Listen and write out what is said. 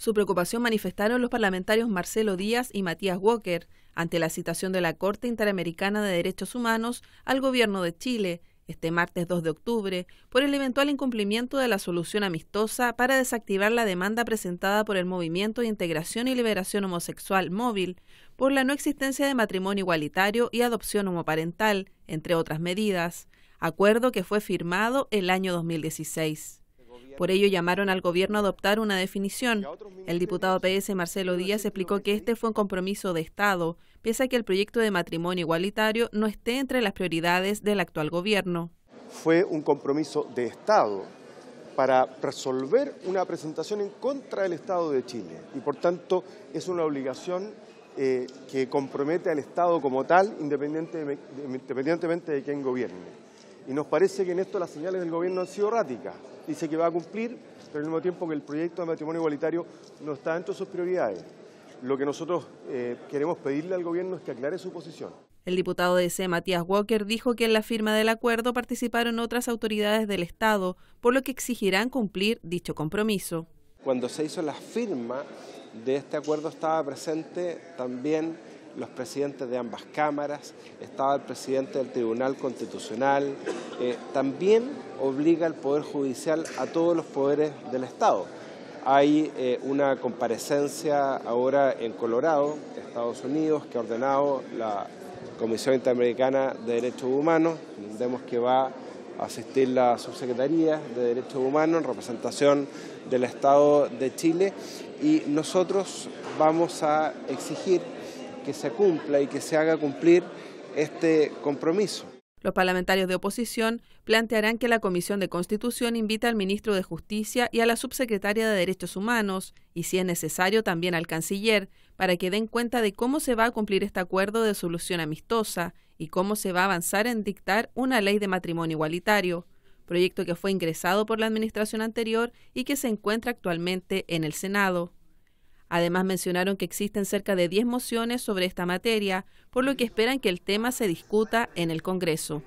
Su preocupación manifestaron los parlamentarios Marcelo Díaz y Matías Walker ante la citación de la Corte Interamericana de Derechos Humanos al Gobierno de Chile este martes 2 de octubre por el eventual incumplimiento de la solución amistosa para desactivar la demanda presentada por el Movimiento de Integración y Liberación Homosexual Móvil por la no existencia de matrimonio igualitario y adopción homoparental, entre otras medidas, acuerdo que fue firmado el año 2016. Por ello llamaron al gobierno a adoptar una definición. El diputado PS Marcelo Díaz explicó que este fue un compromiso de Estado, pese a que el proyecto de matrimonio igualitario no esté entre las prioridades del actual gobierno. Fue un compromiso de Estado para resolver una presentación en contra del Estado de Chile y por tanto es una obligación eh, que compromete al Estado como tal, independientemente de quién gobierne. Y nos parece que en esto las señales del gobierno han sido erráticas. Dice que va a cumplir, pero al mismo tiempo que el proyecto de matrimonio igualitario no está dentro de sus prioridades. Lo que nosotros eh, queremos pedirle al gobierno es que aclare su posición. El diputado de C, Matías Walker, dijo que en la firma del acuerdo participaron otras autoridades del Estado, por lo que exigirán cumplir dicho compromiso. Cuando se hizo la firma de este acuerdo estaba presente también los presidentes de ambas cámaras, estaba el presidente del Tribunal Constitucional, eh, también obliga el Poder Judicial a todos los poderes del Estado. Hay eh, una comparecencia ahora en Colorado, Estados Unidos, que ha ordenado la Comisión Interamericana de Derechos Humanos, entendemos que va a asistir la Subsecretaría de Derechos Humanos en representación del Estado de Chile y nosotros vamos a exigir que se cumpla y que se haga cumplir este compromiso. Los parlamentarios de oposición plantearán que la Comisión de Constitución invita al ministro de Justicia y a la subsecretaria de Derechos Humanos, y si es necesario también al canciller, para que den cuenta de cómo se va a cumplir este acuerdo de solución amistosa y cómo se va a avanzar en dictar una ley de matrimonio igualitario, proyecto que fue ingresado por la administración anterior y que se encuentra actualmente en el Senado. Además mencionaron que existen cerca de 10 mociones sobre esta materia, por lo que esperan que el tema se discuta en el Congreso.